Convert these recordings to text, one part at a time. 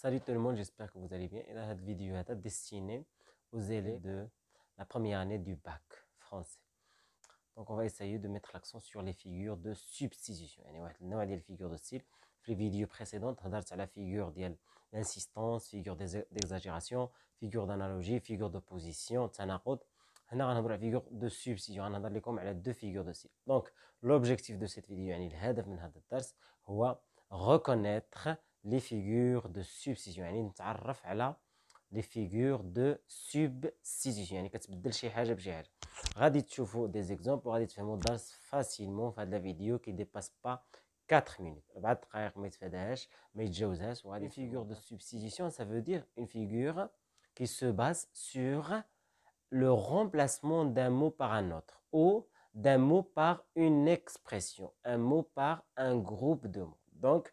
Salut tout le monde, j'espère que vous allez bien. Et dans cette vidéo est destinée aux élèves de la première année du bac français. Donc on va essayer de mettre l'accent sur les figures de substitution. les figures de style. Les vidéos précédentes, c'est la figure d'insistance, figure d'exagération, figure d'analogie, figure d'opposition, etc. هنا de على figure de substitution. de لكم على deux figures de Donc l'objectif de cette vidéo, يعني الهدف reconnaître les figures de substitution يعني نتعرف على les figures de substitution. يعني كتبدل شي حاجه بشي حاجه des exemples facilement تفهموا الدرس facilement في qui vidéo qui dépasse pas 4 minutes Les figures de substitution, ça veut dire une figure qui se base sur le remplacement d'un mot par un autre ou d'un mot par une expression un mot par un groupe de mots donc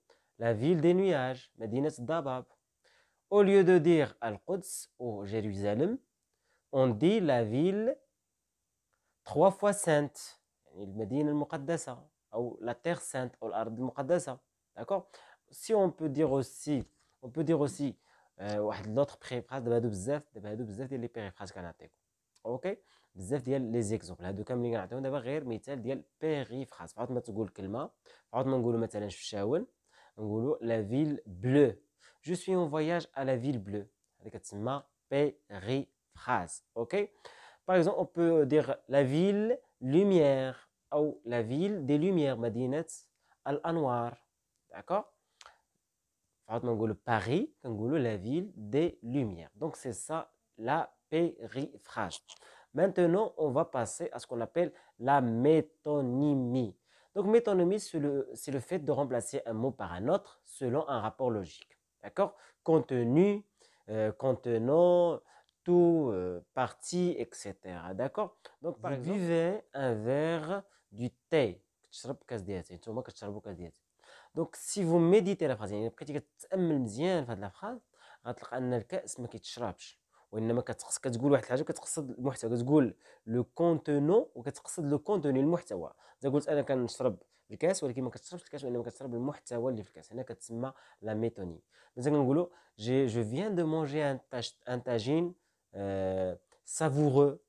la ville des nuages, Medina Dabab. Au lieu de dire Al-Quds ou Jérusalem, on dit la ville trois fois sainte, al ou la terre sainte, ou l'ard al D'accord Si on peut dire aussi, on peut dire aussi, euh, l'autre périphrase, les périphrases بزاف ديال لي زيكزومبل هادو كاملين دابا غير مثال ديال ما la ville bleue. Je suis en voyage à la ville bleue. périphrase. OK Par exemple, on peut dire la ville lumière ou la ville des lumières, Madinet al-Anwar. D'accord Paris, on la ville des lumières. Donc c'est ça la périphrase. Maintenant, on va passer à ce qu'on appelle la métonymie. Donc métonymie, c'est le, fait de remplacer un mot par un autre selon un rapport logique. D'accord Contenu, euh, contenant, tout, euh, partie, etc. D'accord Donc par Vous exemple, buvez un verre du thé. Donc si vous méditez la phrase, une petite phrase, مزيان في la phrase غتلقى ان الكاس une phrase, وانما كتقص كتقول واحد الحاجه كتقصد المحتوى كتقول لو كونتونو وكتقصد لو كونتوني المحتوى اذا قلت انا كنشرب الكاس ولكن ما كتشربش الكاس وانما كتشرب المحتوى اللي في الكاس هنا كتسمى لا ميتوني مثلا كنقولوا جي جو فيان دو مونجي ان تاجين سافورو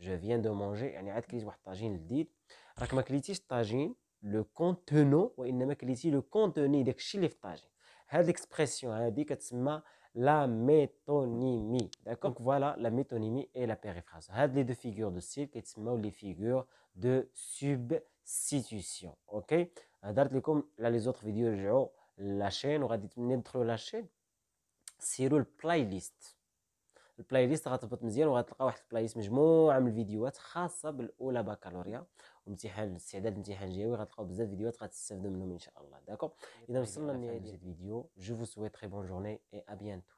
جو فيان دو مونجي يعني عاد كليت واحد الطاجين لذيذ راك ما كليتيش الطاجين لو كونتونو وانما كليتي لو كونتوني داكشي اللي في الطاجين هاد الاكسبرسيون هادي كتسمى la métonymie. D'accord Voilà la métonymie et la périphrase. les deux figures de style qui sont les figures de substitution. OK Là, les autres vidéos, la chaîne, on va dire la chaîne. C'est le playlist. البلاي playlist غتهبط مزيان وغتلقى واحد البلاي ليست مجموعه من الفيديوهات خاصه بالاولى بكالوريا وامتحان استعداد امتحان جهوي غتلقاو بزاف فيديوهات غتستافدوا منهم ان شاء الله داكوغ اذا طيب، وصلنا لنهايه الفيديو جو فو سويت تري بون جورني اي ا بيانتو